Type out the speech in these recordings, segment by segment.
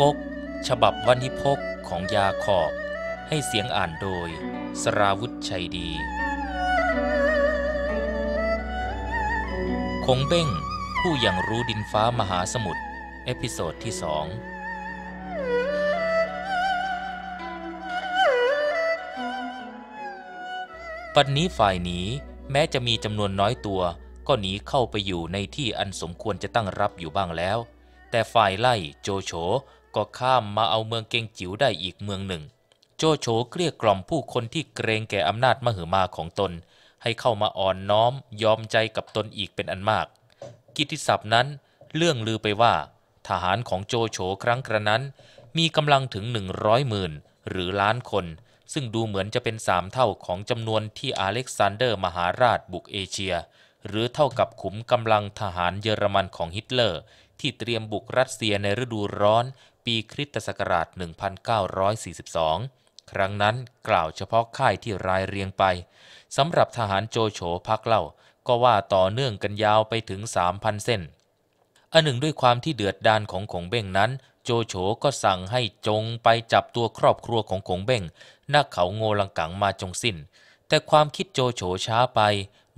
ก๊กฉบับวันทิพก ของยาขอบ ให้เสียงอ่านโดย สราวุธชัยดี คงเบ้งผู้อย่างรู้ดินฟ้ามหาสมุทรเอพิโซดที่สองปันนี้ฝ่ายหนีแม้จะมีจำนวนน้อยตัวก็หนีเข้าไปอยู่ในที่อันสมควรจะตั้งรับอยู่บ้างแล้ว แต่ฝ่ายไล่โจโฉก็ข้ามมาเอาเมืองเกงจิ๋วได้อีกเมืองหนึ่ง โจโฉเกลี้ยกล่อมผู้คนที่เกรงแก่อำนาจมหอมาของตน ให้เข้ามาอ่อนน้อมยอมใจกับตนอีกเป็นอันมาก กิติศัพท์นั้น เรื่องลือไปว่า ทหารของโจโฉครั้งกระนั้น มีกำลังถึงหนึ่งร้อยหมื่นหรือล้านคน ซึ่งดูเหมือนจะเป็นสามเท่าของจำนวนที่อเล็กซานเดอร์มหาราชบุกเอเชียหรือเท่ากับขุมกำลังทหารเยอรมันของฮิตเลอร์ ที่เตรียมบุกรัสเซียในฤดูร้อนปีคริสตศักราช 1942 ครั้งนั้นกล่าวเฉพาะค่ายที่รายเรียงไปสำหรับทหารโจโฉพักเล่าก็ว่าต่อเนื่องกันยาวไปถึง 3,000 เส้นอันหนึ่งด้วยความที่เดือดดานของขงเบ้งนั้น โจโฉก็สั่งให้จงไปจับตัวครอบครัวของขงเบ้งหน้าเขาโงลังกังมาจงสิน้น แต่ความคิดโจโฉช้าไป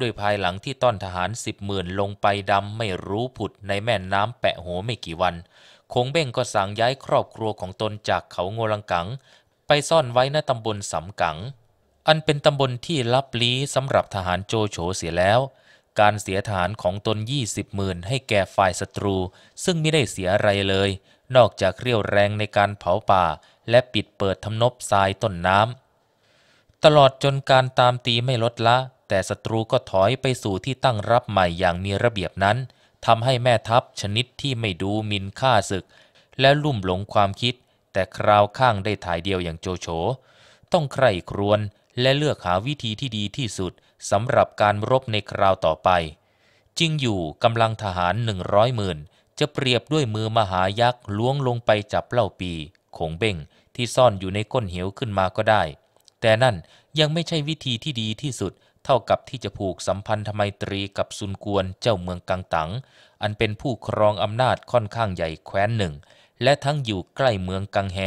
ด้วยภายหลังที่ต้อนทหารสิบหมื่นลงไปดำไม่รู้ผุดในแม่น้ำแปะโหไม่กี่วันคงเบ้งก็สั่งย้ายครอบครัวของตนจากเขาโงลังกัง ไปซ่อนไว้ณตำบลสำกัง อันเป็นตำบลที่ลับลี้สำหรับทหารโจโฉเสียแล้ว การเสียทหารของตนยี่สิบหมื่นให้แก่ฝ่ายศัตรู ซึ่งไม่ได้เสียอะไรเลย นอกจากเรี่ยวแรงในการเผาป่าและปิดเปิดทำนบทรายต้นน้ำ ตลอดจนการตามตีไม่ลดละ แต่ศัตรูก็ถอยไปสู่ที่ตั้งรับใหม่อย่างมีระเบียบนั้นทำให้แม่ทัพชนิดที่ไม่ดูมินค่าศึก และลุ่มหลงความคิด แต่คราวข้างได้ถ่ายเดียวอย่างโจโฉต้องใคร่ครวญและเลือกหาวิธีที่ดีที่สุดสำหรับการรบในคราวต่อไป จริงอยู่กำลังทหารหนึ่งร้อยหมื่นจะเปรียบด้วยมือมหายักษ์ล้วงลงไปจับเล่าปีขงเบ่งที่ซ่อนอยู่ในก้นเหวขึ้นมาก็ได้ แต่นั่นยังไม่ใช่วิธีที่ดีที่สุดเท่ากับที่จะผูกสัมพันธไมตรีกับซุนกวนเจ้าเมืองกังตัง อันเป็นผู้ครองอำนาจค่อนข้างใหญ่แคว้นหนึ่ง และทั้งอยู่ใกล้เมืองกังแฮ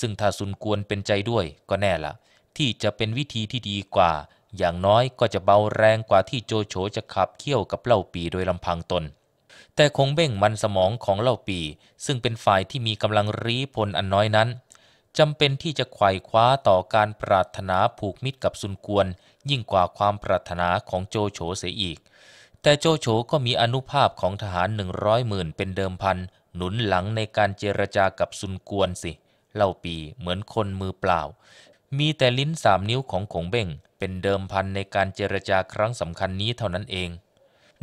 ซึ่งถ้าซุนกวนเป็นใจด้วยก็แน่ละ ที่จะเป็นวิธีที่ดีกว่า อย่างน้อยก็จะเบาแรงกว่าที่โจโฉจะขับเคี่ยวกับเล่าปีโดยลำพังตน แต่คงเบ่งมันสมองของเล่าปี ซึ่งเป็นฝ่ายที่มีกำลังรีพลอันน้อยนั้นจำเป็นที่จะไขว่คว้าต่อการปรารถนาผูกมิตรกับซุนกวนยิ่งกว่าความปรารถนาของโจโฉเสียอีก แต่โจโฉก็มีอนุภาพของทหารหนึ่งร้อยหมื่นเป็นเดิมพัน หนุนหลังในการเจรจากับซุนกวนสิ เล่าปีเหมือนคนมือเปล่า มีแต่ลิ้นสามนิ้วของขงเบ้งเป็นเดิมพันในการเจรจาครั้งสำคัญนี้เท่านั้นเอง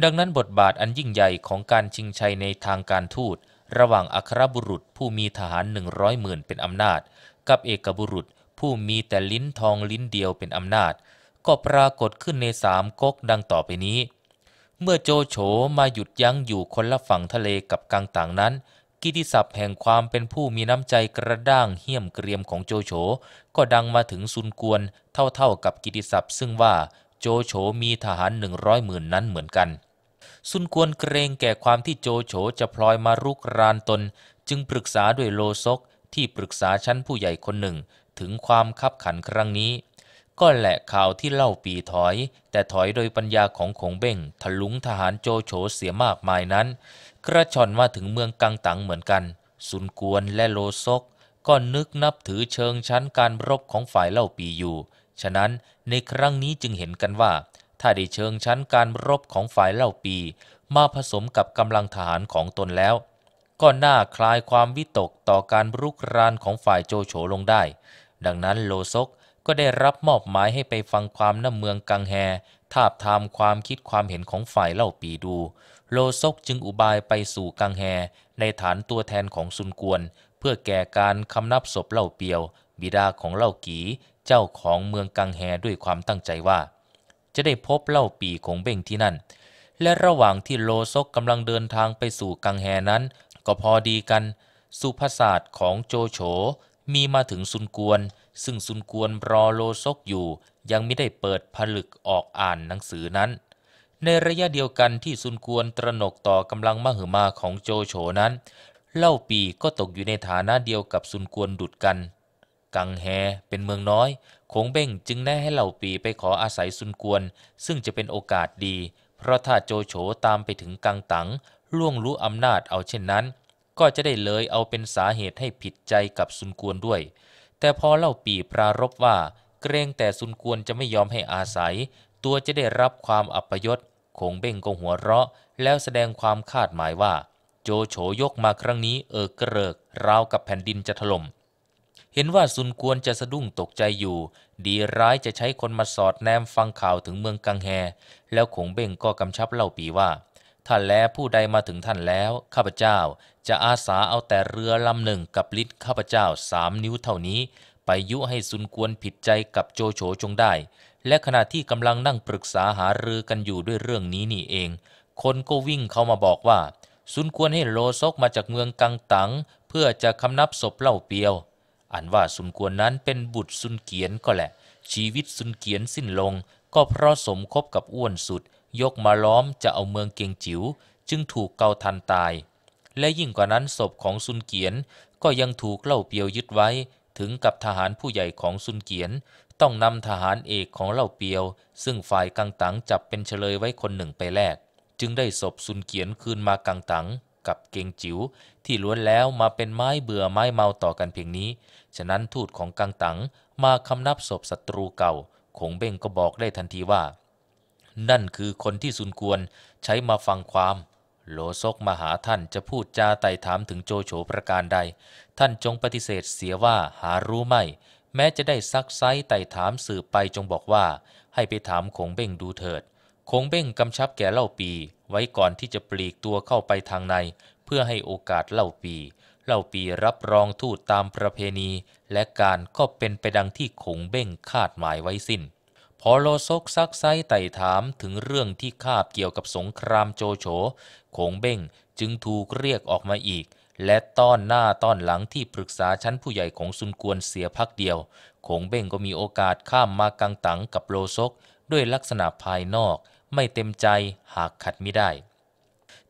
ดังนั้นบทบาทอันยิ่งใหญ่ของการชิงชัยในทางการทูต ระหว่างอัครบุรุษผู้มีทหารหนึ่งร้อยหมื่นเป็นอำนาจ กับเอกบุรุษผู้มีแต่ลิ้นทองลิ้นเดียวเป็นอำนาจก็ปรากฏขึ้นในสามก๊ก ดังต่อไปนี้ เมื่อโจโฉมาหยุดยั้งอยู่คนละฝั่งทะเลกับกังต่างนั้น กิติศัพท์แห่งความเป็นผู้มีน้ำใจกระด้างเหี้ยมเกรียมของโจโฉก็ดังมาถึงซุนกวนเท่าๆกับกิติศัพท์ซึ่งว่าโจโฉมีทหารหนึ่งร้อยหมื่นนั้นเหมือนกันซุนกวนเกรงแก่ความที่โจโฉจะพลอยมารุกรานตน จึงปรึกษาด้วยโลซกที่ปรึกษาชั้นผู้ใหญ่คนหนึ่ง ถึงความคับขันครั้งนี้ก็แหละข่าวที่เล่าปีถอย แต่ถอยโดยปัญญาของขงเบ้งทะลุงทหารโจโฉเสียมากมายนั้น กระชอนมาถึงเมืองกังตังเหมือนกันสุนกวนและโลซก ก็นึกนับถือเชิงชั้นการรบของฝ่ายเล่าปีอยู่ ฉะนั้นในครั้งนี้จึงเห็นกันว่า ถ้าได้เชิงชั้นการรบของฝ่ายเล่าปี มาผสมกับกำลังทหารของตนแล้วก็น่าคลายความวิตกต่อการรุกรานของฝ่ายโจโฉลงได้ ดังนั้นโลซกก็ได้รับมอบหมายให้ไปฟังความน้ำเมืองกังแฮ ทาบทามความคิดความเห็นของฝ่ายเล่าปีดู โลซกจึงอุบายไปสู่กังแฮ ในฐานตัวแทนของซุนกวนเพื่อแก่การคำนับศพเล่าเปียว บิดาของเล่ากี เจ้าของเมืองกังแฮด้วยความตั้งใจว่า จะได้พบเล่าปีของเบ่งที่นั่น และระหว่างที่โลซกกำลังเดินทางไปสู่กังแฮนั้น ก็พอดีกันสุภาษาสตร์ของโจโฉมีมาถึงซุนกวนซึ่งซุนกวนรอโลซกอยู่ ยังไม่ได้เปิดผลึกออกอ่านหนังสือนั้น ในระยะเดียวกันที่ซุนกวนตระหนกต่อกำลังมหึมาของโจโฉนั้น เล่าปีก็ตกอยู่ในฐานะเดียวกับซุนกวนดุดกัน กังแฮเป็นเมืองน้อยคงเบ้งจึงแนะให้เหล่าปีไปขออาศัยซุนกวนซึ่งจะเป็นโอกาสดี เพราะถ้าโจโฉตามไปถึงกังตังล่วงรู้อำนาจเอาเช่นนั้น ก็จะได้เลยเอาเป็นสาเหตุให้ผิดใจกับซุนกวนด้วยแต่พอเล่าปีปรารบว่า เกรงแต่สุนกวนจะไม่ยอมให้อาศัย ตัวจะได้รับความอัปยศคงเบ่งก็หัวเราะแล้วแสดงความคาดหมายว่า โจโฉยกมาครั้งนี้เออกระเริก ราวกับแผ่นดินจะถล่มเห็นว่าสุนกวนจะสะดุ้งตกใจอยู่ ดีร้ายจะใช้คนมาสอดแนมฟังข่าวถึงเมืองกังแฮ แล้วคงเบ่งก็กำชับเล่าปีว่า ท่านแลผู้ใดมาถึงท่านแล้วข้าพเจ้าจะอาสาเอาแต่เรือลำหนึ่งกับลิ้ข้าพเจ้าสามนิ้วเท่านี้ ไปยุให้ซุนกวนผิดใจกับโจโฉจงได้ และขณะที่กำลังนั่งปรึกษาหารือกันอยู่ด้วยเรื่องนี้นี่เอง คนก็วิ่งเข้ามาบอกว่าซุนกวนให้โลซกมาจากเมืองกังตัง เพื่อจะคำนับศพเล่าเปียว อันว่าซุนกวนนั้นเป็นบุตรซุนเกียนก็แหละ ชีวิตซุนเกียนสิ้นลง ก็เพราะสมคบกับอ้วนสุด ยกมาล้อมจะเอาเมืองเกียงจิว๋วจึงถูกเกาทันตายและยิ่งกว่านั้นศพของซุนเกียนก็ยังถูกเล่าเปียวยึดไว้ ถึงกับทหารผู้ใหญ่ของซุนเกียนต้องนำทหารเอกของเล่าเปียว ซึ่งฝ่ายกังตังจับเป็นเฉลยไว้คนหนึ่งไปแลกจึงได้ศพซุนเกียนคืนมากังตังกับเกงจิ๋วที่ล้วนแล้วมาเป็นไม้เบื่อไม้เมาต่อกันเพียงนี้ ฉะนั้นทูตของกังตังมาคำนับศพศัตรูเก่าคงเบ่งก็บอกได้ทันทีว่า นั่นคือคนที่ซุนกวนใช้มาฟังความโลซกมาหาท่านจะพูดจาไต่ถามถึงโจโฉประการใด ท่านจงปฏิเสธเสียว่าหารู้ไม่แม้จะได้ซักไซ้ไต่ถามสืบไปจงบอกว่า ให้ไปถามคงเบ้งดูเถิดคงเบ้งกำชับแก่เล่าปี ไว้ก่อนที่จะปลีกตัวเข้าไปทางใน เพื่อให้โอกาสเล่าปีเล่าปีรับรองทูตตามประเพณี และการก็เป็นไปดังที่คงเบ้งคาดหมายไว้สิน้นพอโลซกซักไซไต่ถามถึงเรื่องที่คาบเกี่ยวกับสงครามโจโฉโขงเบ้งจึงถูกเรียกออกมาอีก และต้อนหน้าต้อนหลังที่ปรึกษาชั้นผู้ใหญ่ของซุนกวนเสียพักเดียวโขงเบ้งก็มีโอกาสข้ามมากังตังกับโลซก ด้วยลักษณะภายนอกไม่เต็มใจหากขัดไม่ได้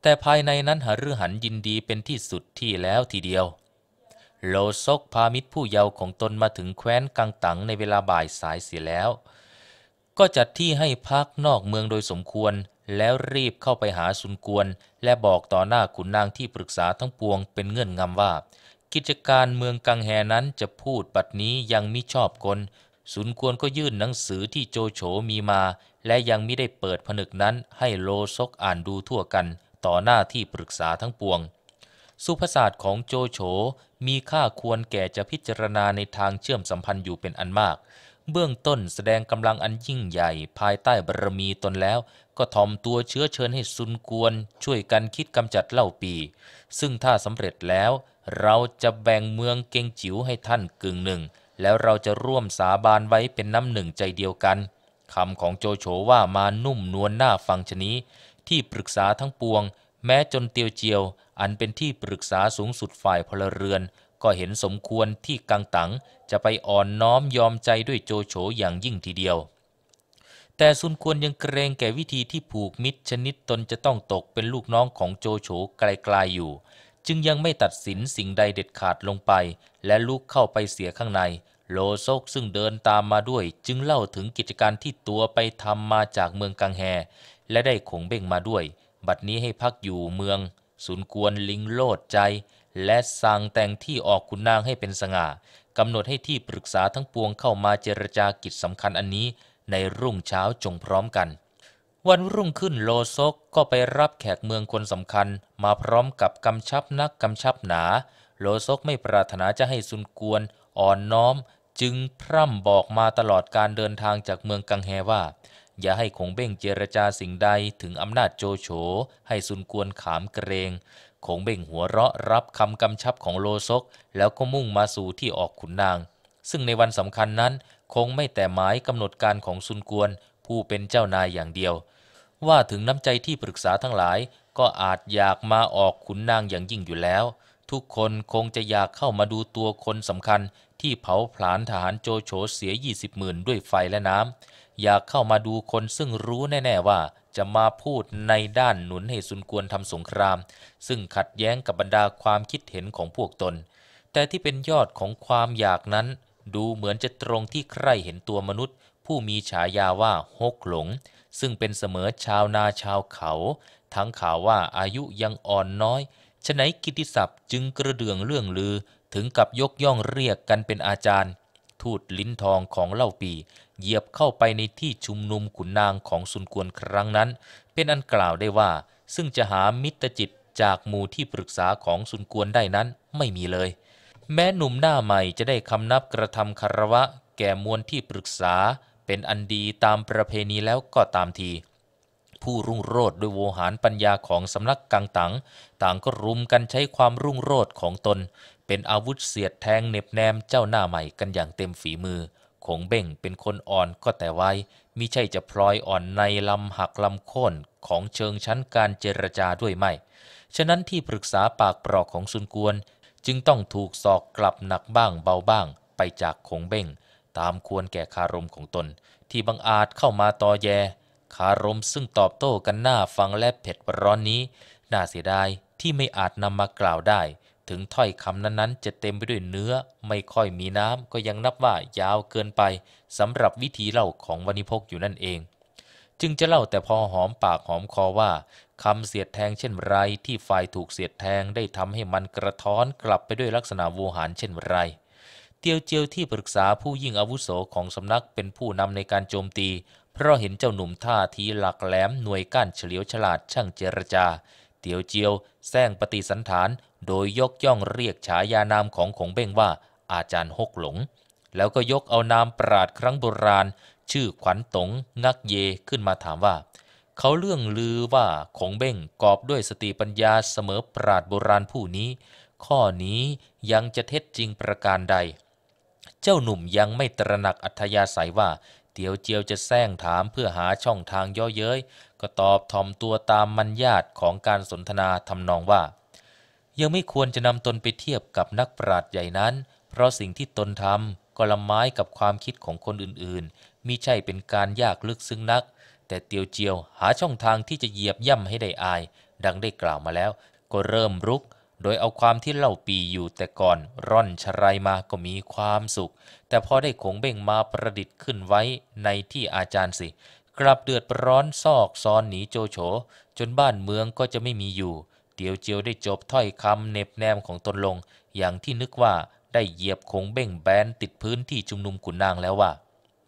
แต่ภายในนั้นหฤหันยินดีเป็นที่สุดที่แล้วทีเดียว โลซกพามิตรผู้เยาว์ของตนมาถึงแคว้นกังตังในเวลาบ่ายสายเสียแล้วก็จัดที่ให้พักนอกเมืองโดยสมควร แล้วรีบเข้าไปหาสุนกวนและบอกต่อหน้าขุนนางที่ปรึกษาทั้งปวงเป็นเงื่อนงำว่า กิจการเมืองกังแหนั้นจะพูดปัดนี้ยังมิชอบคนสุนควรก็ยื่นหนังสือที่โจโฉมีมา และยังมิได้เปิดผนึกนั้นให้โลซกอ่านดูทั่วกัน ต่อหน้าที่ปรึกษาทั้งปวง สุภาษาสตของโจโฉมีค่าควรแก่จะพิจารณาในทางเชื่อมสัมพันธ์อยู่เป็นอันมากเบื้องต้นแสดงกำลังอันยิ่งใหญ่ภายใต้บารมีตนแล้วก็ทอมตัวเชื้อเชิญให้ซุนกวน ช่วยกันคิดกำจัดเล่าปี ซึ่งถ้าสำเร็จแล้ว เราจะแบ่งเมืองเกงจิ๋วให้ท่านกึ่งหนึ่ง แล้วเราจะร่วมสาบานไว้เป็นน้ำหนึ่งใจเดียวกันคำของโจโฉว่ามานุ่มนวลนน่าฟังชนี้ ที่ปรึกษาทั้งปวง แม้จนเตียวเจียว อันเป็นที่ปรึกษาสูงสุดฝ่ายพลเรือนก็เห็นสมควรที่กังตัง จะไปอ่อนน้อมยอมใจด้วยโจโฉอย่างยิ่งทีเดียว แต่ซุนควรยังเกรงแก่วิธีที่ผูกมิตรชนิดตนจะต้องตกเป็นลูกน้องของโจโฉไกลๆอยู่ จึงยังไม่ตัดสินสิ่งใดเด็ดขาดลงไป และลุกเข้าไปเสียข้างใน โลโซกซึ่งเดินตามมาด้วย จึงเล่าถึงกิจการที่ตัวไปทำมาจากเมืองกังแฮ และได้ขงเบ่งมาด้วย บัดนี้ให้พักอยู่เมืองสุนควรลิงโลดใจและสั่งแต่งที่ออกขุนนางให้เป็นสง่า กำหนดให้ที่ปรึกษาทั้งปวงเข้ามาเจรจากิจสำคัญอันนี้ ในรุ่งเช้าจงพร้อมกัน วันรุ่งขึ้นโลซกก็ไปรับแขกเมืองคนสำคัญ มาพร้อมกับกำชับนักกำชับหนา โลซกไม่ปรารถนาจะให้ซุนกวนอ่อนน้อม จึงพร่ำบอกมาตลอดการเดินทางจากเมืองกังแฮว่า อย่าให้คงเบ้งเจรจาสิ่งใดถึงอำนาจโจโฉให้ซุนกวนขามเกรงคงเบ่งหัวเราะรับคำกำชับของโลซก แล้วก็มุ่งมาสู่ที่ออกขุนนาง ซึ่งในวันสำคัญนั้น คงไม่แต่หมายกำหนดการของซุนกวนผู้เป็นเจ้านายอย่างเดียว ว่าถึงน้ำใจที่ปรึกษาทั้งหลาย ก็อาจอยากมาออกขุนนางอย่างยิ่งอยู่แล้ว ทุกคนคงจะอยากเข้ามาดูตัวคนสำคัญที่เผาผลาญทหารโจโฉเสียยี่สิบหมื่นด้วยไฟและน้ำอยากเข้ามาดูคนซึ่งรู้แน่ ๆว่าจะมาพูดในด้านหนุนให้สุนกวนทำสงคราม ซึ่งขัดแย้งกับบรรดาความคิดเห็นของพวกตน แต่ที่เป็นยอดของความอยากนั้น ดูเหมือนจะตรงที่ใครเห็นตัวมนุษย์ ผู้มีฉายาว่าฮกหลง ซึ่งเป็นเสมอชาวนาชาวเขา ทั้งข่าวว่าอายุยังอ่อนน้อยฉะนั้นกิติศัพท์จึงกระเดื่องเรื่องลือถึงกับยกย่องเรียกกันเป็นอาจารย์ทูตลิ้นทองของเล่าปี เหยียบเข้าไปในที่ชุมนุมขุนนางของสุนกวนครั้งนั้น เป็นอันกล่าวได้ว่า ซึ่งจะหามิตรจิตจากหมู่ที่ปรึกษาของสุนกวนได้นั้นไม่มีเลย แม้หนุ่มหน้าใหม่จะได้คำนับกระทำคารวะ แก่มวลที่ปรึกษา เป็นอันดีตามประเพณีแล้วก็ตามที ผู้รุ่งโรดด้วยโวหารปัญญาของสำนักกังตัง ต่างก็รุมกันใช้ความรุ่งโรดของตนเป็นอาวุธเสียดแทงเน็บแนมเจ้าหน้าใหม่กันอย่างเต็มฝีมือคงเบ่งเป็นคนอ่อนก็แต่ไวมิใช่จะพลอยอ่อนในลำหักลำโค่นของเชิงชั้นการเจรจาด้วยไม่ ฉะนั้นที่ปรึกษาปากปลอกของซุนกวนจึงต้องถูกสอกกลับหนักบ้างเบาบ้าง ไปจากคงเบ่ง ตามควรแก่คารมของตน ที่บังอาจเข้ามาตอแยคารมซึ่งตอบโต้กันหน้าฟังและเผ็ดร้อนนี้ น่าเสียดายที่ไม่อาจนำมากล่าวได้ถึงถ้อยคำนั้นๆ จะเต็มไปด้วยเนื้อไม่ค่อยมีน้ำก็ยังนับว่ายาวเกินไปสำหรับวิธีเล่าของวณิพกอยู่นั่นเอง จึงจะเล่าแต่พอหอมปากหอมคอว่าคำเสียดแทงเช่นไรที่ฝ่ายถูกเสียดแทงได้ทำให้มันกระท้อนกลับไปด้วยลักษณะโวหารเช่นไร เตียวเจียวที่ปรึกษาผู้ยิ่งอาวุโสของสำนักเป็นผู้นำในการโจมตี เพราะเห็นเจ้าหนุ่มท่าทีหลักแหลมหน่วยก้านเฉลียวฉลาดช่างเจรจาเตียวเจียวแซงปฏิสันฐานโดยยกย่องเรียกฉายานามของของเบ้งว่าอาจารย์ฮกหลง แล้วก็ยกเอานามปราดครั้งโบราณ ชื่อขวัญตงงักเยขึ้นมาถามว่า เขาเรื่องลือว่าของเบ้งกอบด้วยสติปัญญาเสมอปราดโบราณผู้นี้ ข้อนี้ยังจะเท็จจริงประการใด เจ้าหนุ่มยังไม่ตระหนักอัธยาศัยว่า เตียวเจียวจะแซงถามเพื่อหาช่องทางย่อเย้ยก็ตอบถ่อมตัวตามมัญญาตของการสนทนาทำนองว่า ยังไม่ควรจะนำตนไปเทียบกับนักปราชญ์ใหญ่นั้น เพราะสิ่งที่ตนทำก็ละไม้กับความคิดของคนอื่นๆมิใช่เป็นการยากลึกซึ้งนัก แต่เตียวเจียวหาช่องทางที่จะเหยียบย่ำให้ได้อาย ดังได้กล่าวมาแล้ว ก็เริ่มรุก โดยเอาความที่เล่าปีอยู่ แต่ก่อนร่อนชรายมาก็มีความสุข แต่พอได้ขงเบ่งมาประดิษฐ์ขึ้นไว้ในที่อาจารย์สิกลับเดือดร้อนซอกซอนหนีโจโฉจนบ้านเมืองก็จะไม่มีอยู่ เตียวเจียวได้จบถ้อยคำเน็บแนมของตนลง อย่างที่นึกว่าได้เหยียบคงเบ่งแบนติดพื้นที่ชุมนุมขุนนางแล้วว่า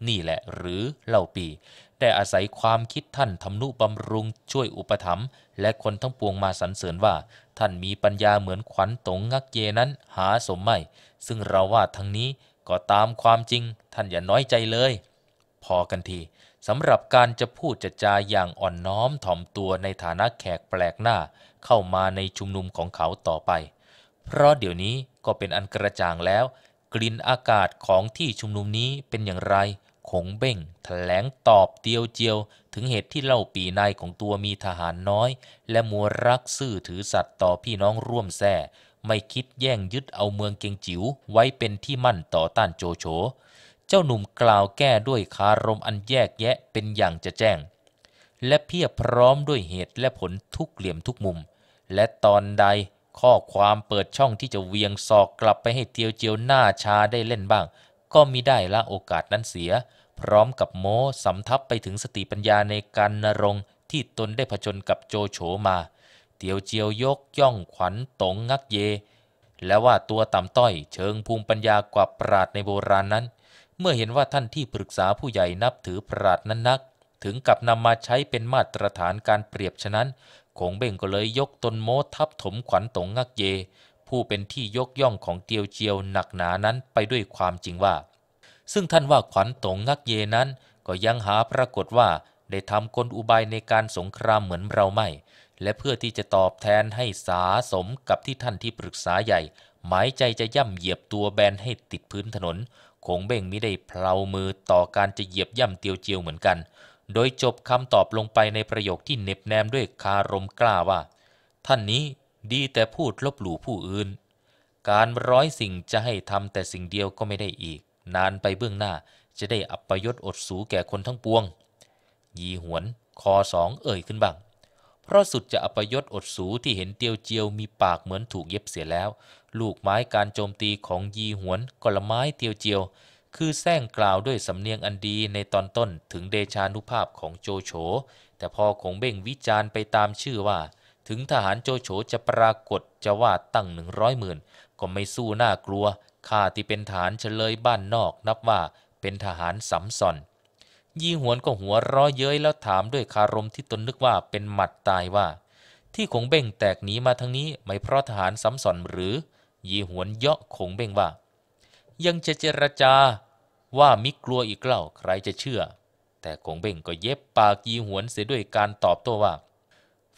นี่แหละหรือเล่าปีได้อาศัยความคิดท่านทำนุบำรุงช่วยอุปถัมภ์และคนทั้งปวงมาสรรเสริญว่า ท่านมีปัญญาเหมือนขวัญตงงักเยนั้นหาสมไม่ ซึ่งเราว่าทั้งนี้ก็ตามความจริง ท่านอย่าน้อยใจเลย พอกันทีสำหรับการจะพูดจะจาอย่างอ่อนน้อมถ่อมตัวในฐานะแขกแปลกหน้าเข้ามาในชุมนุมของเขาต่อไป เพราะเดี๋ยวนี้ก็เป็นอันกระจ่างแล้ว กลิ่นอากาศของที่ชุมนุมนี้เป็นอย่างไรคงเบ่งถแถลงตอบเตียวเจียว ถึงเหตุที่เล่าปีนายของตัวมีทหารน้อยและมัวรักซื่อถือสัตว์ต่อพี่น้องร่วมแส่ไม่คิดแย่งยึดเอาเมืองเกียงจิ๋วไว้เป็นที่มั่นต่อต้านโจโฉเจ้าหนุ่มกล่าวแก้ด้วยคารมอันแยกแยะเป็นอย่างจะแจ้ง และเพียบพร้อมด้วยเหตุและผลทุกเหลี่ยมทุกมุม และตอนใดข้อความเปิดช่องที่จะเวียงศอกกลับไปให้เตียวเจียวหน้าชาได้เล่นบ้าง ก็มิได้ละโอกาสนั้นเสีย พร้อมกับโม้สำทับไปถึงสติปัญญาในการนรงที่ตนได้ผจญกับโจโฉมา เตียวเจียวยกย่องขวัญตงงักเย และว่าตัวต่ำต้อยเชิงภูมิปัญญากว่าปราดในโบราณนนั้นเมื่อเห็นว่าท่านที่ปรึกษาผู้ใหญ่นับถือปราดนั้นนัก ถึงกับนำมาใช้เป็นมาตรฐานการเปรียบฉะนั้นคงเบ่งก็เลยยกตนโมทับถมขวัญตงงักเยผู้เป็นที่ยกย่องของเตียวเจียวหนักหนานั้นไปด้วยความจริงว่า ซึ่งท่านว่าขวัญตงงักเยนั้นก็ยังหาปรากฏว่าได้ทำกลอุบายในการสงครามเหมือนเราไม่ และเพื่อที่จะตอบแทนให้สาสมกับที่ท่านที่ปรึกษาใหญ่หมายใจจะย่ำเหยียบตัวแบนให้ติดพื้นถนนคงเบ่งมิได้เพลามือต่อการจะเหยียบย่ำเตียวเจียวเหมือนกัน โดยจบคำตอบลงไปในประโยคที่เน็บแนมด้วยคารมกล้าว่า ท่านนี้ดีแต่พูดลบหลู่ผู้อื่น การร้อยสิ่งจะให้ทำแต่สิ่งเดียวก็ไม่ได้อีก นานไปเบื้องหน้าจะได้อัปยศอดสูแก่คนทั้งปวง ยีหวนคอสองเอ่ยขึ้นบ้างเพราะสุดจะอัปยศอดสูที่เห็นเตียวเจียวมีปากเหมือนถูกเย็บเสียแล้วลูกไม้การโจมตีของยีหวนกลไม้เตียวเจียวคือแซงกล่าวด้วยสำเนียงอันดีในตอนต้นถึงเดชานุภาพของโจโฉแต่พอองเบ่งวิจารณ์ไปตามชื่อว่าถึงทหารโจโฉจะปรากฏจะว่าตั้งหนึ่งร้อยหมื่นก็ไม่สู้น่ากลัวข้าที่เป็นฐานเฉลยบ้านนอกนับว่าเป็นทหารสำสอนยี่หวนก็หัวร้อยเย้ยแล้วถามด้วยคารมที่ตนนึกว่าเป็นหมัดตายว่าที่องเบ่งแตกหนีมาทางนี้ไม่เพราะทหารสำสอนหรือยีหวนเยาะขงเบ่งว่า ยังจะเจรจา ว่ามิกลัวอีกเล่าใครจะเชื่อ แต่ขงเบ่งก็เย็บปากยีหวนเสียด้วยการตอบโต้ว่า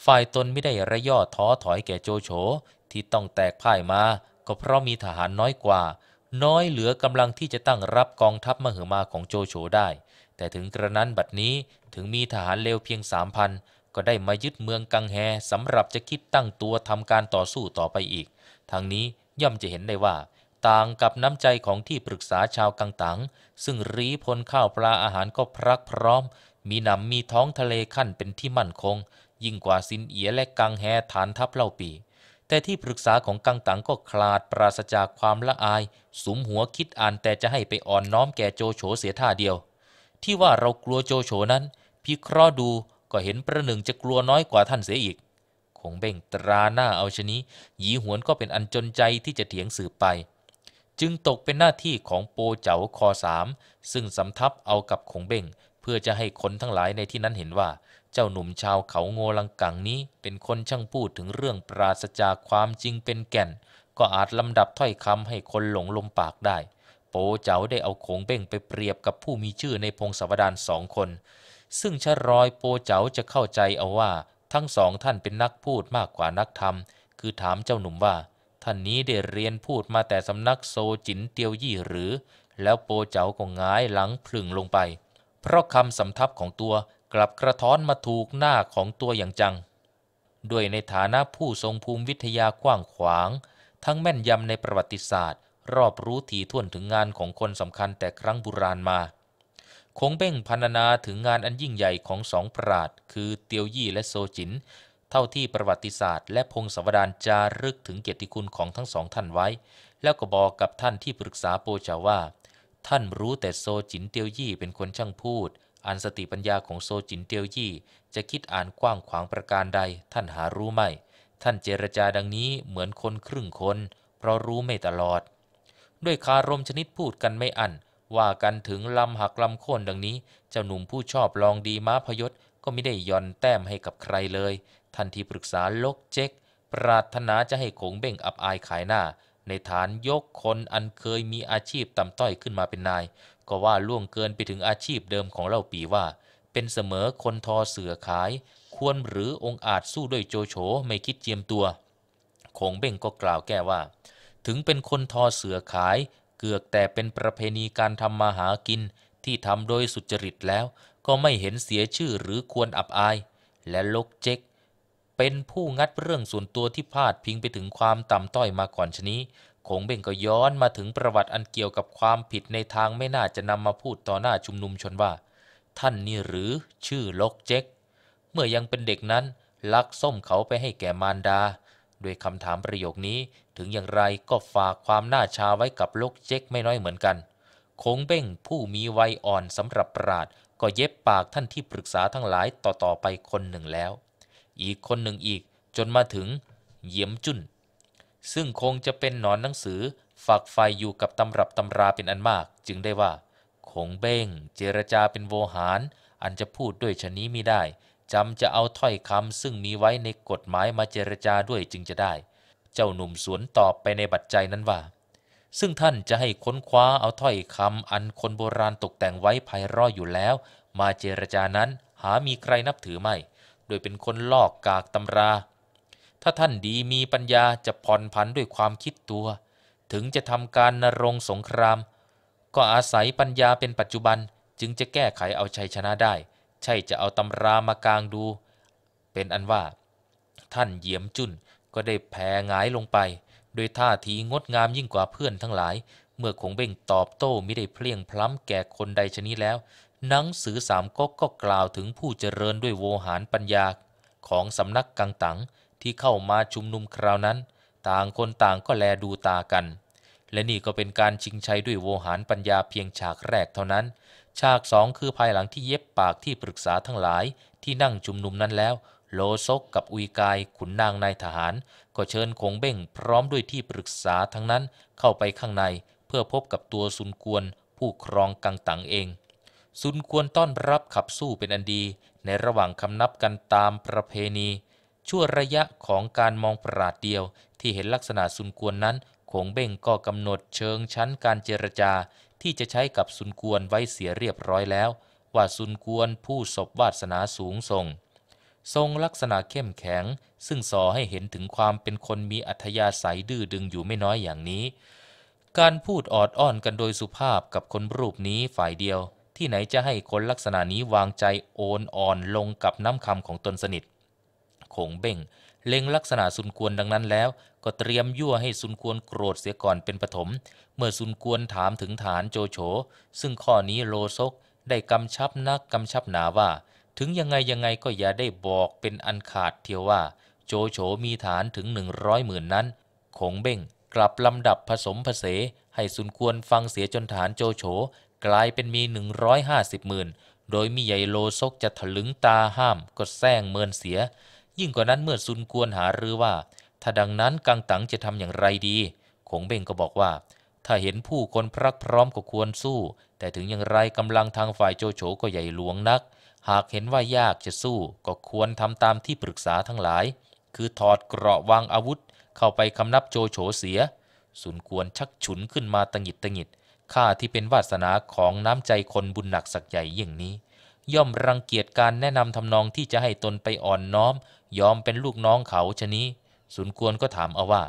ฝ่ายตนไม่ได้ระย่อท้อถอยแก่โจโฉที่ต้องแตกพ่ายมา ก็เพราะมีทหารน้อยกว่า น้อยเหลือกำลังที่จะตั้งรับกองทัพมหมาของโจโฉได้ แต่ถึงกระนั้นบัดนี้ถึงมีทหารเลวเพียงสามพันก็ได้มายึดเมืองกังแฮสำหรับจะคิดตั้งตัวทำการต่อสู้ต่อไปอีก ทั้งนี้ย่อมจะเห็นได้ว่าต่างกับน้ำใจของที่ปรึกษาชาวกังตัง ซึ่งรีพลข้าวปลาอาหารก็พรักพร้อม มีหนำมีท้องทะเลขั้นเป็นที่มั่นคง ยิ่งกว่าสินเอียและกังแฮฐานทัพเล่าปี แต่ที่ปรึกษาของกังตังก็คลาดปราศจากความละอาย สุมหัวคิดอ่านแต่จะให้ไปอ่อนน้อมแก่โจโฉเสียท่าเดียว ที่ว่าเรากลัวโจโฉนั้นพิเคราะห์ดูก็เห็นประหนึ่งจะกลัวน้อยกว่าท่านเสียอีกคงเบ่งตราหน้าเอาชนี้หยีหวนก็เป็นอันจนใจที่จะเถียงสืบไป จึงตกเป็นหน้าที่ของโปเจ๋าคอสามซึ่งสำทับเอากับคงเบ่ง เพื่อจะให้คนทั้งหลายในที่นั้นเห็นว่า เจ้าหนุ่มชาวเขาโงลังกังนี้ เป็นคนช่างพูดถึงเรื่องปราศจากความจริงเป็นแก่น ก็อาจลำดับถ้อยคำให้คนหลงลมปากได้ โปเจ๋าได้เอาคงเบ่งไปเปรียบกับผู้มีชื่อในพงศาวดารสองคน ซึ่งชะรอยโปเจ๋าจะเข้าใจเอาว่าทั้งสองท่านเป็นนักพูดมากกว่านักธรรม คือถามเจ้าหนุ่มว่า ท่านนี้ได้เรียนพูดมาแต่สำนักโซจินเตียวยี่หรือ แล้วโปเจ๋าก็งายหลังพลึงลงไป เพราะคำสำทับของตัว กลับกระท้อนมาถูกหน้าของตัวอย่างจัง ด้วยในฐานะผู้ทรงภูมิวิทยากว้างขวาง ทั้งแม่นยำในประวัติศาสตร์ รอบรู้ถี่ถ้วนถึงงานของคนสำคัญแต่ครั้งบุราณมาคงเบ่งพรรณนาถึงงานอันยิ่งใหญ่ของสองปราดคือเตียวยี่และโซจินเท่าที่ประวัติศาสตร์และพงศาวดารจารึกถึงเกียรติคุณของทั้งสองท่านไว้ แล้วก็บอกกับท่านที่ปรึกษาโปจาว่า ท่านรู้แต่โซจินเตียวยี่เป็นคนช่างพูด อันสติปัญญาของโซจินเตียวยี่จะคิดอ่านกว้างขวางประการใด ท่านหารู้ไม่ ท่านเจรจาดังนี้เหมือนคนครึ่งคนเพราะรู้ไม่ตลอด ด้วยคารมชนิดพูดกันไม่อัน้นว่ากันถึงลำหักลำโค่นดังนี้ เจ้าหนุ่มผู้ชอบลองดีม้าพยศ ก็ไม่ได้ย่อนแต้มให้กับใครเลย ทันทีปรึกษาลกเจ๊กปรารถนาจะให้ขงเบ่งอับอายขายหน้า ในฐานยกคนอันเคยมีอาชีพต่ำต้อยขึ้นมาเป็นนาย ก็ว่าล่วงเกินไปถึงอาชีพเดิมของเล่าปีว่า เป็นเสมอคนทอเสือขาย ควรหรือองอาจสู้ด้วยโจโฉไม่คิดเจียมตัวขงเบ่งก็กล่าวแก้ว่า ถึงเป็นคนทอเสือขายเกือกแต่เป็นประเพณีการทำมาหากินที่ทำโดยสุจริตแล้ว ก็ไม่เห็นเสียชื่อหรือควรอับอาย และลกเจ๊กเป็นผู้งัดเรื่องส่วนตัวที่พาดพิงไปถึงความต่ำต้อยมาก่อนชนี้คงเบ่งก็ย้อนมาถึงประวัติอันเกี่ยวกับความผิดในทางไม่น่าจะนำมาพูดต่อหน้าชุมนุมชนว่า ท่านนี่หรือชื่อลกเจ๊กเมื่อยังเป็นเด็กนั้น ลักส้มเขาไปให้แก่มารดาด้วยคำถามประโยคนี้ถึงอย่างไรก็ฝากความน่าชาไว้กับลกเจ๊กไม่น้อยเหมือนกัน คงเบ้งผู้มีวัยอ่อนสำหรับปราดก็เย็บปากท่านที่ปรึกษาทั้งหลายต่อๆไปคนหนึ่งแล้ว อีกคนหนึ่งอีกจนมาถึง เยี่ยมจุนซึ่งคงจะเป็นหนอนหนังสือ ฝากไฟอยู่กับตำรับตำราเป็นอันมาก จึงได้ว่าคงเบ้งเจรจาเป็นโวหาร อันจะพูดด้วยชนี้มิได้จำจะเอาถ้อยคำซึ่งมีไว้ในกฎหมายมาเจรจาด้วยจึงจะได้ เจ้าหนุ่มสวนตอบ ไปในบัตรใจนั้นว่า ซึ่งท่านจะให้ค้นคว้าเอาถ้อยคำอันคนโบราณตกแต่งไว้ภายร่ออยู่แล้ว มาเจรจานั้นหามีใครนับถือไม่ โดยเป็นคนลอกกากตำรา ถ้าท่านดีมีปัญญาจะผ่อนผันด้วยความคิดตัว ถึงจะทำการนรงสงคราม ก็อาศัยปัญญาเป็นปัจจุบัน จึงจะแก้ไขเอาชัยชนะได้ใช่จะเอาตำรามากลางดู เป็นอันว่า ท่านเยี่ยมจุนก็ได้แผ่หงายลงไป โดยท่าทีงดงามยิ่งกว่าเพื่อนทั้งหลาย เมื่อคงเบ่งตอบโต้ไม่ได้เพลียงพล้ำแก่คนใดชนิดแล้วหนังสือสามก๊กก็กล่าวถึงผู้เจริญด้วยโวหารปัญญาของสำนักกังตัง ที่เข้ามาชุมนุมคราวนั้น ต่างคนต่างก็แลดูตากัน และนี่ก็เป็นการชิงชัยด้วยโวหารปัญญาเพียงฉากแรกเท่านั้นฉากสองคือภายหลังที่เย็บปากที่ปรึกษาทั้งหลาย ที่นั่งชุมนุมนั้นแล้ว โลซกกับอุยกายขุนนางนายทหาร ก็เชิญคงเบ้งพร้อมด้วยที่ปรึกษาทั้งนั้นเข้าไปข้างใน เพื่อพบกับตัวซุนกวนผู้ครองกังตังเองซุนกวนต้อนรับขับสู้เป็นอันดี ในระหว่างคำนับกันตามประเพณี ชั่วระยะของการมองปราดเดียว ที่เห็นลักษณะซุนกวนนั้นคงเบ้งก็กำหนดเชิงชั้นการเจรจาที่จะใช้กับซุนกวนไว้เสียเรียบร้อยแล้ว ว่าซุนกวนผู้ศบวาสนาสูงส่งทรงลักษณะเข้มแข็ง ซึ่งสอให้เห็นถึงความเป็นคนมีอัธยาศัยดื้อดึงอยู่ไม่น้อยอย่างนี้ การพูดออดอ้อนกันโดยสุภาพกับคนรูปนี้ฝ่ายเดียว ที่ไหนจะให้คนลักษณะนี้วางใจโอนอ่อนลงกับน้ำคำของตนสนิทคงเบ่งเล็งลักษณะซุนควรดังนั้นแล้วก็เตรียมยั่วให้ซุนควรโกรธเสียก่อนเป็นปฐมเมื่อซุนควรถามถึงฐานโจโฉซึ่งข้อนี้โลซกได้กำชับนักกำชับหนาว่า ถึงยังไงยังไงก็อย่าได้บอกเป็นอันขาดเทียวว่า โจโฉมีฐานถึงหนึ่งร้อยหมื่นนั้นคงเบ่งกลับลำดับผสมผสมให้สุนควรฟังเสียจนฐานโจโฉกลายเป็นมีหน150หมื่นโดยมีใหญ่โลซกจะถลึงตาห้ามก็แซงเมินเสียยิ่งกว่านั้นเมื่อซุนกวนหารือว่า ถ้าดังนั้นกังตังจะทำอย่างไรดีคงเบ่งก็บอกว่า ถ้าเห็นผู้คนพรักพร้อมก็ควรสู้ แต่ถึงอย่างไรกำลังทางฝ่ายโจโฉก็ใหญ่หลวงนัก หากเห็นว่ายากจะสู้ก็ควรทำตามที่ปรึกษาทั้งหลาย คือถอดเกราะวางอาวุธเข้าไปคำนับโจโฉเสีย สุนกวนชักฉุนขึ้นมาตังหิดตังหิดข้าที่เป็นวาสนาของน้ำใจคนบุญหนักสักใหญ่อย่างนี้ ย่อมรังเกียจการแนะนำทำนองที่จะให้ตนไปอ่อนน้อมยอมเป็นลูกน้องเขาชนี้สุนกวนก็ถามเอาว่า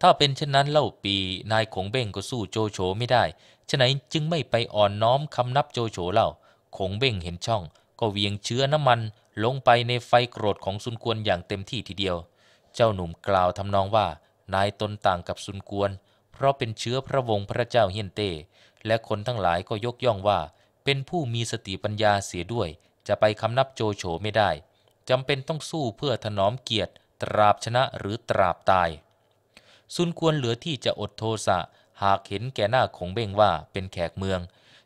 ถ้าเป็นเช่นนั้นเล่าปีนายขงเบ้งก็สู้โจโฉไม่ได้ฉะไหนจึงไม่ไปอ่อนน้อมคำนับโจโฉเล่าขงเบ้งเห็นช่อง ก็เวียงเชื้อน้ำมันลงไปในไฟโกรธของสุนกวนอย่างเต็มที่ทีเดียว เจ้าหนุ่มกล่าวทำนองว่า นายตนต่างกับสุนกวนเพราะเป็นเชื้อพระวงศ์พระเจ้าเฮียนเต้และคนทั้งหลายก็ยกย่องว่า เป็นผู้มีสติปัญญาเสียด้วย จะไปคำนับโจโฉไม่ได้จำเป็นต้องสู้เพื่อถนอมเกียรติตราบชนะหรือตราบตาย สุนควรเหลือที่จะอดโทสะหากเห็นแก่หน้าของเบ้งว่าเป็นแขกเมือง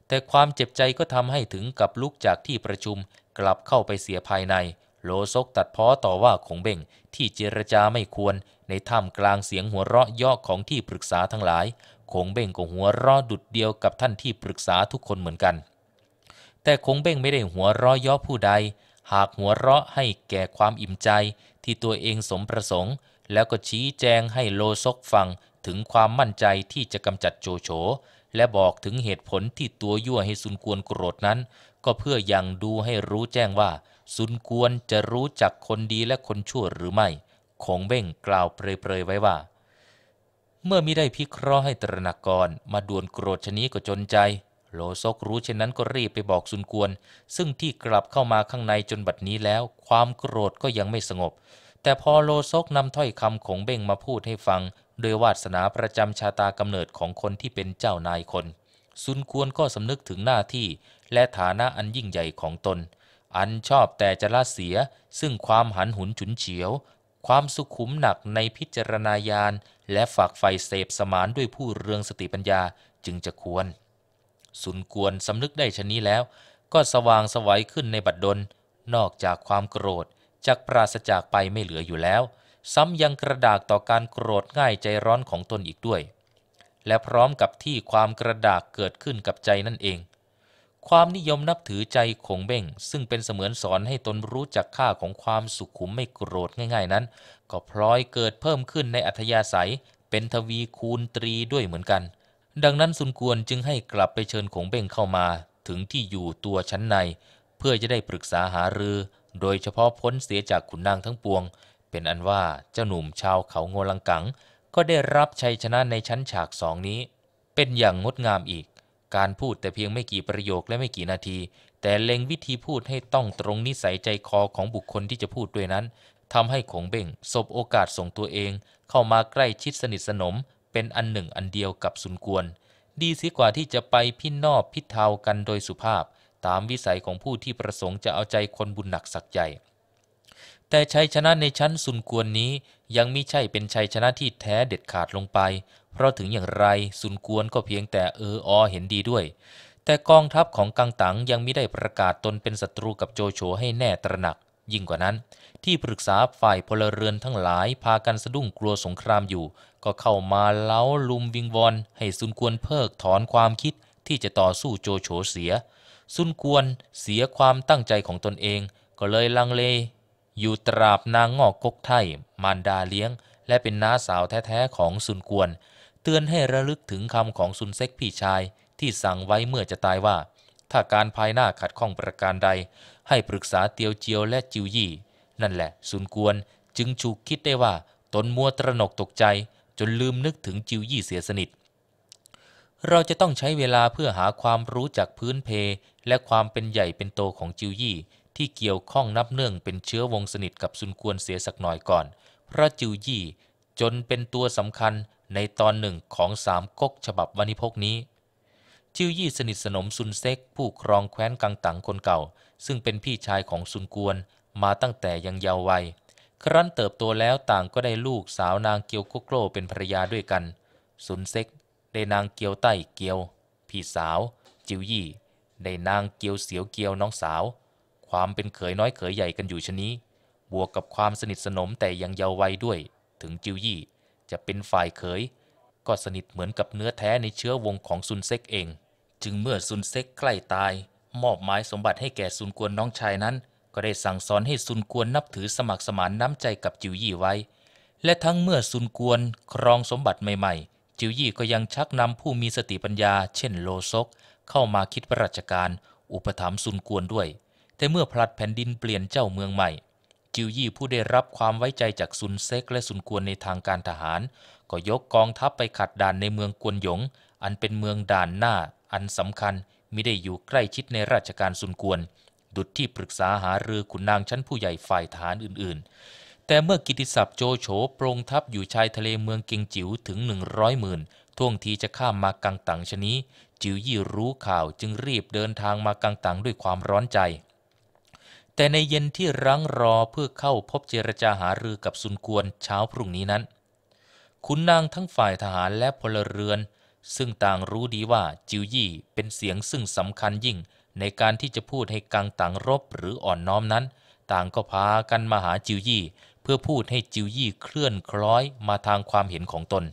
แต่ความเจ็บใจก็ทำให้ถึงกับลุกจากที่ประชุมกลับเข้าไปเสียภายใน โลซกตัดพ้อต่อว่าของเบ่งที่เจรจาไม่ควรในท่ามกลางเสียงหัวเราะย่อของที่ปรึกษาทั้งหลาย คงเบ่งก็หัวเราะดุดเดียวกับท่านที่ปรึกษาทุกคนเหมือนกัน แต่คงเบ่งไม่ได้หัวเราะย่อผู้ใดหากหัวเราะให้แก่ความอิ่มใจที่ตัวเองสมประสงค์ แล้วก็ชี้แจงให้โลซกฟังถึงความมั่นใจที่จะกำจัดโจโฉ และบอกถึงเหตุผลที่ตัวยั่วให้ซุนกวนโกรธนั้น ก็เพื่อยังดูให้รู้แจ้งว่าซุนกวนจะรู้จักคนดีและคนชั่วหรือไม่คงเบ่งกล่าวเปรยๆ ไว้ว่า เมื่อมิได้พิเคราะห์ให้ตรณกรมาด่วนโกรธชนี้ก็จนใจโลซกรู้เช่นนั้นก็รีบไปบอกซุนกวนซึ่งที่กลับเข้ามาข้างในจนบัดนี้แล้วความโกรธก็ยังไม่สงบ แต่พอโลซกนำถ้อยคำของเบ้งมาพูดให้ฟัง โดยวาสนาประจำชาตากำเนิดของคนที่เป็นเจ้านายคนซุนกวนก็สำนึกถึงหน้าที่ และฐานะอันยิ่งใหญ่ของตน อันชอบแต่จะละเสีย ซึ่งความหันหุนฉุนเฉียว ความสุขุมหนักในพิจารณาญาณและฝากไฟเสพสมานด้วยผู้เรืองสติปัญญาจึงจะควรสุนกวนสำนึกได้ชนี้แล้วก็สว่างสวัยขึ้นในบัดดลนอกจากความโกรธจากปราศจากไปไม่เหลืออยู่แล้ว ซ้ำยังกระดากต่อการโกรธง่ายใจร้อนของตนอีกด้วย และพร้อมกับที่ความกระดากเกิดขึ้นกับใจนั่นเอง ความนิยมนับถือใจคงเบ่งซึ่งเป็นเสมือนสอนให้ตนรู้จักค่าของความสุขุมไม่โกรธง่ายๆ นั้น ก็พลอยเกิดเพิ่มขึ้นในอัธยาศัย เป็นทวีคูณตรีด้วยเหมือนกันดังนั้นสุนกวนจึงให้กลับไปเชิญขงเบ้งเข้ามา ถึงที่อยู่ตัวชั้นใน เพื่อจะได้ปรึกษาหารือ โดยเฉพาะพ้นเสียจากขุนนางทั้งปวง เป็นอันว่าเจ้าหนุ่มชาวเขาโงลังกัง ก็ได้รับชัยชนะในชั้นฉากสองนี้ เป็นอย่างงดงามอีก การพูดแต่เพียงไม่กี่ประโยคและไม่กี่นาที แต่เล็งวิธีพูดให้ต้องตรงนิสัยใจคอของบุคคลที่จะพูดด้วยนั้นทำให้ขงเบ่งสบโอกาสส่งตัวเอง เข้ามาใกล้ชิดสนิทสนมเป็นอันหนึ่งอันเดียวกับสุนกวน ดีเสียกว่าที่จะไปพินนอบพิเทากันโดยสุภาพ ตามวิสัยของผู้ที่ประสงค์จะเอาใจคนบุญหนักสักใหญ่ แต่ชัยชนะในชั้นสุนกวนนี้ยังมิใช่เป็นชัยชนะที่แท้เด็ดขาดลงไป เพราะถึงอย่างไรสุนกวนก็เพียงแต่เอออ เห็นดีด้วย แต่กองทัพของกังตังยังไม่ได้ประกาศตนเป็นศัตรูกับโจโฉให้แน่ตระหนักยิ่งกว่านั้น ที่ปรึกษาฝ่ายพลเรือนทั้งหลายพากันสะดุ้งกลัวสงครามอยู่ ก็เข้ามาเล้าลุมวิงวอนให้ซุนกวนเพิกถอนความคิดที่จะต่อสู้โจโฉเสียซุนกวนเสียความตั้งใจของตนเอง ก็เลยลังเล อยู่ตราบนางงอกกกไทยมารดาเลี้ยง และเป็นน้าสาวแท้ๆของซุนกวนเตือนให้ระลึกถึงคำของซุนเซ็กพี่ชายที่สั่งไว้เมื่อจะตายว่า ถ้าการภายหน้าขัดข้องประการใดให้ปรึกษาเตียวเจียวและจิวยี่ นั่นแหละสุนกวนจึงฉุกคิดได้ว่าตนมัวตระหนกตกใจจนลืมนึกถึงจิวยี่เสียสนิท เราจะต้องใช้เวลาเพื่อหาความรู้จากพื้นเพและความเป็นใหญ่เป็นโตของจิวยี่ ที่เกี่ยวข้องนับเนื่องเป็นเชื้อวงสนิทกับซุนกวนเสียสักหน่อยก่อน เพราะจิวยี่จนเป็นตัวสำคัญในตอนหนึ่งของสามก๊กฉบับวันิพกนี้ จิวยี่สนิทสนมซุนเซ็กผู้ครองแคว้นกังตังคนเก่าซึ่งเป็นพี่ชายของซุนกวนมาตั้งแต่ยังเยาว์วัย ครั้นเติบโตแล้วต่างก็ได้ลูกสาวนางเกียวโกโกรเป็นภรรยาด้วยกันซุนเซ็กได้นางเกียวใต้เกียวพี่สาว จิวยี่ได้นางเกียวเสียวเกียวน้องสาว ความเป็นเขยน้อยเขยใหญ่กันอยู่ชนี้บวกกับความสนิทสนมแต่ยังเยาว์วัยด้วย ถึงจิวยี่จะเป็นฝ่ายเขยก็สนิทเหมือนกับเนื้อแท้ในเชื้อวงของซุนเซ็กเอง จึงเมื่อซุนเซ็กใกล้ตายมอบหมายสมบัติให้แก่ซุนกวนน้องชายนั้น ก็ได้สั่งสอนให้ซุนกวนนับถือสมัครสมานน้ำใจกับจิวยี่ไว้ และทั้งเมื่อซุนกวนครองสมบัติใหม่ๆ จิวยี่ก็ยังชักนำผู้มีสติปัญญาเช่นโลซกเข้ามาคิดราชการ อุปถัมภ์ซุนกวนด้วยแต่เมื่อพลัดแผ่นดินเปลี่ยนเจ้าเมืองใหม่ จิวยี่ผู้ได้รับความไว้ใจจากซุนเซกและซุนกวนในทางการทหาร ก็ยกกองทัพไปขัดด่านในเมืองกวนหยง อันเป็นเมืองด่านหน้า อันสำคัญมิได้อยู่ใกล้ชิดในราชการสุนกวนดุจที่ปรึกษาหารือขุนนางชั้นผู้ใหญ่ฝ่ายทหารอื่นๆ แต่เมื่อกิติศัพท์โจโฉโปรงทัพอยู่ชายทะเลเมืองเกิงจิ๋วถึงหนึ่งร้อยหมื่นท่วงทีจะข้ามมากังตังชนี้ จิ๋วยี่รู้ข่าวจึงรีบเดินทางมากังตังด้วยความร้อนใจ แต่ในเย็นที่รั้งรอเพื่อเข้าพบเจรจาหารือกับซุนกวนเช้าพรุ่งนี้นั้นขุนนางทั้งฝ่ายทหารและพลเรือนซึ่งต่างรู้ดีว่าจิวยี่เป็นเสียงซึ่งสำคัญยิ่ง ในการที่จะพูดให้กังต่างรบหรืออ่อนน้อมนั้นต่างก็พากันมาหาจิวยี่เพื่อพูดให้จิวยี่เคลื่อนคล้อยมาทางความเห็นของตน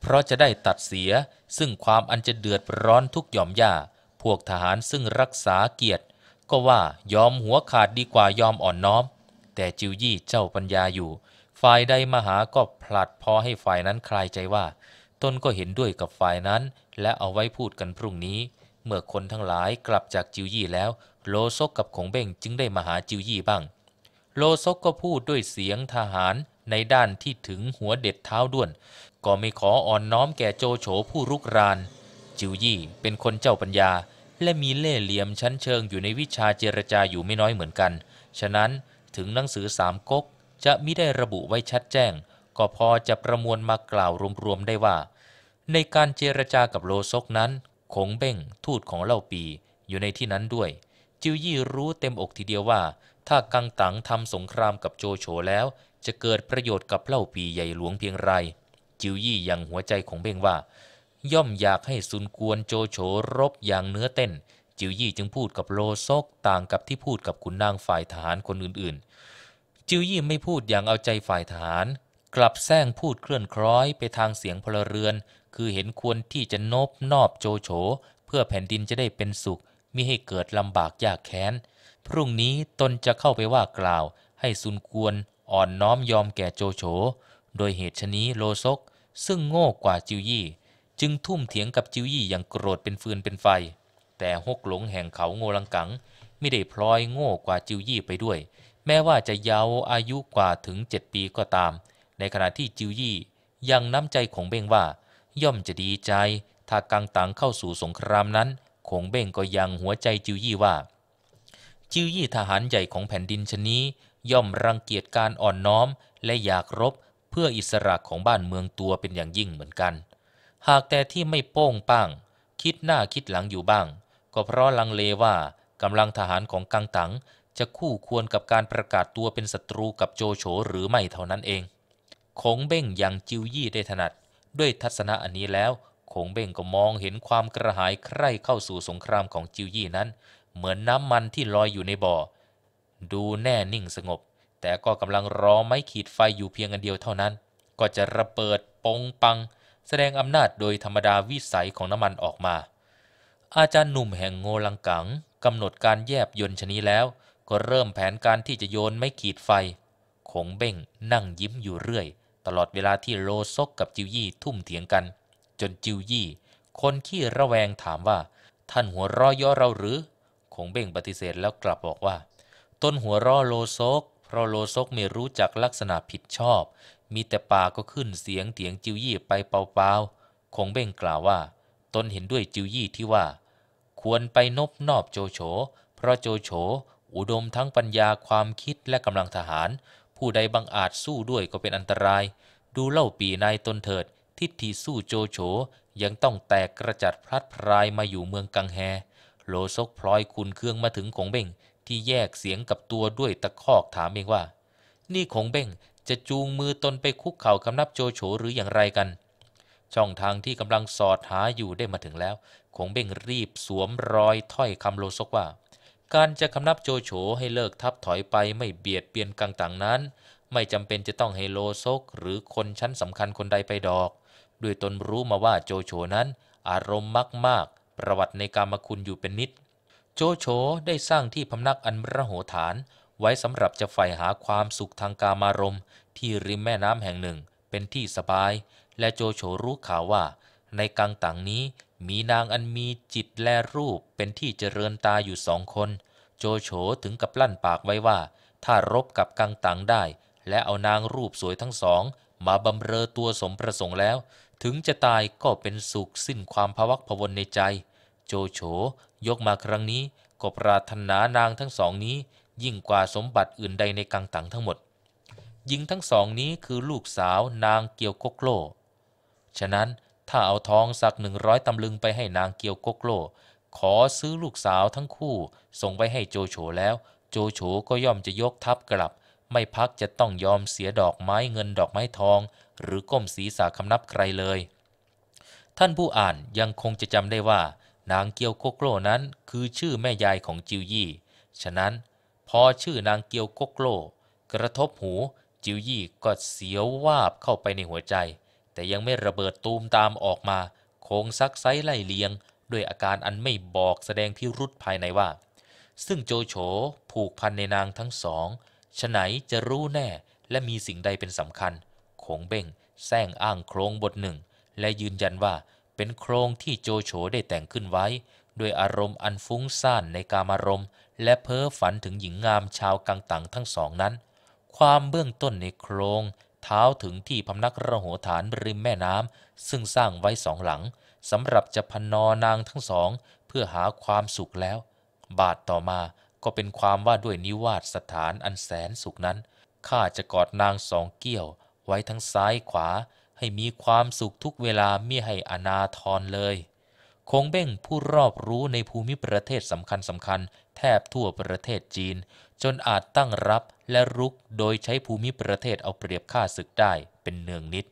เพราะจะได้ตัดเสีย ซึ่งความอันจะเดือดร้อนทุกหย่อมย่า พวกทหารซึ่งรักษาเกียรติ ก็ว่ายอมหัวขาดดีกว่ายอมอ่อนน้อม แต่จิวยี่เจ้าปัญญาอยู่ฝ่ายใดมาหาก็ผลัดพอให้ฝ่ายนั้นคลายใจว่าตนก็เห็นด้วยกับฝ่ายนั้นและเอาไว้พูดกันพรุ่งนี้ เมื่อคนทั้งหลายกลับจากจิวยี่แล้วโลซกกับขงเบ้งจึงได้มาหาจิวยี่บ้าง โลซกก็พูดด้วยเสียงทหารในด้านที่ถึงหัวเด็ดเท้าด้วน ก็ไม่ขออ่อนน้อมแก่โจโฉผู้รุกราน จิวยี่เป็นคนเจ้าปัญญา และมีเล่ห์เหลี่ยมชั้นเชิงอยู่ในวิชาเจรจาอยู่ไม่น้อยเหมือนกัน ฉะนั้นถึงหนังสือสามก๊กจะมิได้ระบุไว้ชัดแจ้ง ก็พอจะประมวลมากล่าวรวมๆได้ว่าในการเจรจากับโลซกนั้นคงเบ้งทูตของเล่าปีอยู่ในที่นั้นด้วย จิวยี่รู้เต็มอกทีเดียวว่า ถ้ากังตังทำสงครามกับโจโฉแล้ว จะเกิดประโยชน์กับเล่าปีใหญ่หลวงเพียงไร จิวยี่ยังหัวใจของเบ้งว่า ย่อมอยากให้ซุนกวนโจโฉรบอย่างเนื้อเต้น จิวยี่จึงพูดกับโลซกต่างกับที่พูดกับขุนนางฝ่ายทหารคนอื่นๆ จิวยี่ไม่พูดอย่างเอาใจฝ่ายทหารกลับแซงพูดเคลื่อนคล้อยไปทางเสียงพลเรือนคือเห็นควรที่จะโนบนอบโจโฉเพื่อแผ่นดินจะได้เป็นสุขมิให้เกิดลำบากยากแค้น พรุ่งนี้ตนจะเข้าไปว่ากล่าว ให้ซุนกวนอ่อนน้อมยอมแก่โจโฉโดยเหตุชนี้โลซก ซึ่งโง่กว่าจิวยี่ จึงทุ่มเถียงกับจิวยี่อย่างโกรธเป็นฟืนเป็นไฟ แต่ฮกหลงแห่งเขาโงลังกัง ไม่ได้พลอยโง่กว่าจิวยี่ไปด้วย แม้ว่าจะเยาวอายุกว่าถึงเจ็ดปีก็ตาม ในขณะที่จิวยี่ยังน้ำใจของเบ้งว่าย่อมจะดีใจ ถ้ากังตังเข้าสู่สงครามนั้น คงเบ้งก็ยังหัวใจจิวยี่ว่า จิวยี่ทหารใหญ่ของแผ่นดินชนี้ ย่อมรังเกียจการอ่อนน้อมและอยากรบเพื่ออิสระของบ้านเมืองตัวเป็นอย่างยิ่งเหมือนกัน หากแต่ที่ไม่โป้งป้งคิดหน้าคิดหลังอยู่บ้าง ก็เพราะลังเลว่ากำลังทหารของกังตังจะคู่ควรกับการประกาศตัวเป็นศัตรูกับโจโฉหรือไม่เท่านั้นเอง คงเบ้งยังจิวยี่ได้ถนัดด้วยทัศนะอันนี้แล้วคงเบ่งก็มองเห็นความกระหายใคร่เข้าสู่สงครามของจิวยี่นั้น เหมือนน้ำมันที่ลอยอยู่ในบ่อ ดูแน่นิ่งสงบ แต่ก็กำลังรอไม้ขีดไฟอยู่เพียงอันเดียวเท่านั้น ก็จะระเบิดปงปัง แสดงอำนาจโดยธรรมดาวิสัยของน้ำมันออกมา อาจารย์หนุ่มแห่งโงลังกังกำหนดการแยบยนชนีแล้ว ก็เริ่มแผนการที่จะโยนไม้ขีดไฟคงเบ่งนั่งยิ้มอยู่เรื่อยตลอดเวลาที่โลซกกับจิวยี่ทุ่มเถียงกัน จนจิวยี่คนขี้ระแวงถามว่า ท่านหัวร้อย่อเราหรือ คงเบ่งปฏิเสธแล้วกลับบอกว่าต้นหัวร้อโลซกเพราะโลซกไม่รู้จักลักษณะผิดชอบ มีแต่ปากก็ขึ้นเสียงเถียงจิวยี่ไปเปล่าๆ คงเบ่งกล่าวว่าตนเห็นด้วยจิวยี่ที่ว่า ควรไปนบนอบโจโฉเพราะโจโฉอุดมทั้งปัญญาความคิดและกำลังทหารผู้ใดบังอาจสู้ด้วยก็เป็นอันตราย ดูเล่าปีนายตนเถิด ทิฏฐิสู้โจโฉยังต้องแตกกระจัดพลัดพรายมาอยู่เมืองกังแฮ โลซกพลอยคุณเครื่องมาถึงของเบ่ง ที่แยกเสียงกับตัวด้วยตะคอกถามเองว่า นี่ของเบ่งจะจูงมือตนไปคุกเข่ากำนับโจโฉหรืออย่างไรกัน ช่องทางที่กำลังสอดหาอยู่ได้มาถึงแล้วคงเบ่งรีบสวมรอยถ้อยคำโลซกว่าการจะคำนับโจโฉให้เลิกทับถอยไปไม่เบียดเบียนกังต่างนั้น ไม่จำเป็นจะต้องให้โลซกหรือคนชั้นสำคัญคนใดไปดอก ด้วยตนรู้มาว่าโจโฉนั้นอารมณ์มากๆ ประวัติในกามคุณอยู่เป็นนิด โจโฉได้สร้างที่พำนักอันมระโหฐาน ไว้สำหรับจะใฝ่หาความสุขทางกามารมณ์ ที่ริมแม่น้ำแห่งหนึ่ง เป็นที่สบาย และโจโฉรู้ข่าวว่า ในกังต่างนี้มีนางอันมีจิตแลรูปเป็นที่เจริญตาอยู่สองคน โจโฉถึงกับลั่นปากไว้ว่า ถ้ารบกับกังตังได้ และเอานางรูปสวยทั้งสอง มาบำเรอตัวสมประสงค์แล้ว ถึงจะตายก็เป็นสุขสิ้นความภวักพวนในใจ โจโฉยกมาครั้งนี้ ก็ปราถนานางทั้งสองนี้ ยิ่งกว่าสมบัติอื่นใดในกังตังทั้งหมดหญิงทั้งสองนี้คือลูกสาวนางเกียวโกกโลฉะนั้นถ้าเอาทองสักหนึ่งร้อยตำลึงไปให้นางเกียวโกโกโลขอซื้อลูกสาวทั้งคู่ส่งไปให้โจโฉแล้ว โจโฉก็ย่อมจะยกทัพกลับ ไม่พักจะต้องยอมเสียดอกไม้เงินดอกไม้ทอง หรือก้มศีรษะคำนับใครเลย ท่านผู้อ่านยังคงจะจำได้ว่า นางเกียวโกโกโลนั้นคือชื่อแม่ยายของจิวยี่ฉะนั้น พอชื่อนางเกียวโกโกโลกระทบหูจิวยี่ก็เสียววาบเข้าไปในหัวใจแต่ยังไม่ระเบิดตูมตามออกมา โค้งซักไซไล่เลียง ด้วยอาการอันไม่บอกแสดงพิรุธภายในว่า ซึ่งโจโฉผูกพันในนางทั้งสอง ฉไหนจะรู้แน่และมีสิ่งใดเป็นสำคัญโขงเบ่งแซงอ้างโครงบทหนึ่ง และยืนยันว่าเป็นโครงที่โจโฉได้แต่งขึ้นไว้ ด้วยอารมณ์อันฟุ้งซ่านในกามารมณ์ และเพ้อฝันถึงหญิงงามชาวกังตังทั้งสองนั้น ความเบื้องต้นในโครงเท้าถึงที่พำนักระโหฐานริมแม่น้ำ ซึ่งสร้างไว้สองหลัง สำหรับจะพนอนางทั้งสอง เพื่อหาความสุขแล้ว บาทต่อมาก็เป็นความว่าด้วยนิวาสสถานอันแสนสุขนั้นข้าจะกอดนางสองเกี้ยวไว้ทั้งซ้ายขวา ให้มีความสุขทุกเวลาไม่ให้อนาทรเลยคงเบ้งผู้รอบรู้ในภูมิประเทศสำคัญสำคัญแทบทั่วประเทศจีน จนอาจตั้งรับและรุกโดยใช้ภูมิประเทศเอาเปรียบค่าศึกได้เป็นเนืองนิด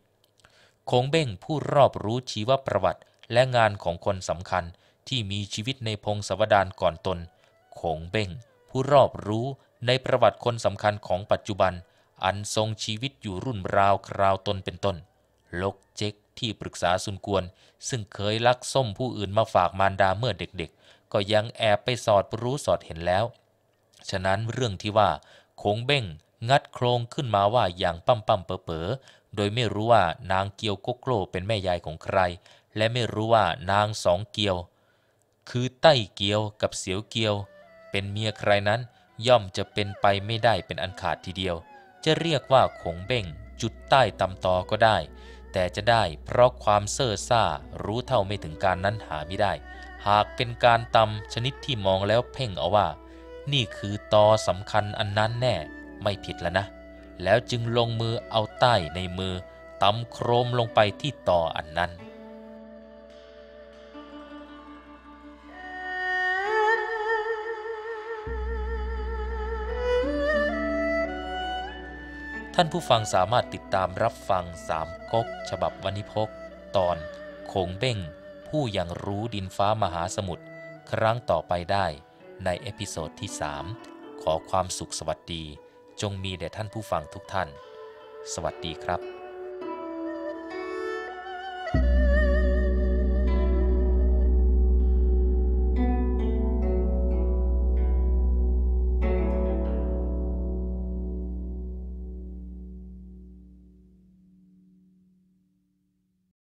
คงเบ้งผู้รอบรู้ชีวประวัติ และงานของคนสำคัญที่มีชีวิตในพงศวดานก่อนตน คงเบ้งผู้รอบรู้ในประวัติคนสำคัญของปัจจุบัน อันทรงชีวิตอยู่รุ่นราวคราวตนเป็นต้น ลกเจ๊กที่ปรึกษาสุนกวนซึ่งเคยลักส้มผู้อื่นมาฝากมารดาเมื่อเด็กๆ ก็ยังแอบไปสอดรู้สอดเห็นแล้ว ฉะนั้นเรื่องที่ว่าคงเบ้งงัดโครงขึ้นมาว่าอย่างปั้มปั้มเป๋อโดยไม่รู้ว่านางเกียวโกโกรเป็นแม่ยายของใคร และไม่รู้ว่า นางสองเกียว คือใต้เกียวกับเสียวเกียว เป็นเมียใครนั้นย่อมจะเป็นไปไม่ได้เป็นอันขาดทีเดียว จะเรียกว่าคงเบ้งจุดใต้ตำตอก็ได้แต่จะได้เพราะความเซ่อซ่า รู้เท่าไม่ถึงการนั้นหาไม่ได้ หากเป็นการตำชนิดที่มองแล้วเพ่งเอาว่า นี่คือตอสำคัญอันนั้นแน่ ไม่ผิดแล้วนะ แล้วจึงลงมือเอาใต้ในมือตำโครมลงไปที่ตออันนั้นานผู้ฟังสามารถติดตามรับฟังสามก๊กฉบับวันิพก ตอนโงเบ้งผู้ยังรู้ดินฟ้ามหาสมุทรครั้งต่อไปได้ ในเอพิโซดที่สามขอความสุขสวัสดี จงมีแด่ท่านผู้ฟังทุกท่าน สวัสดีครับ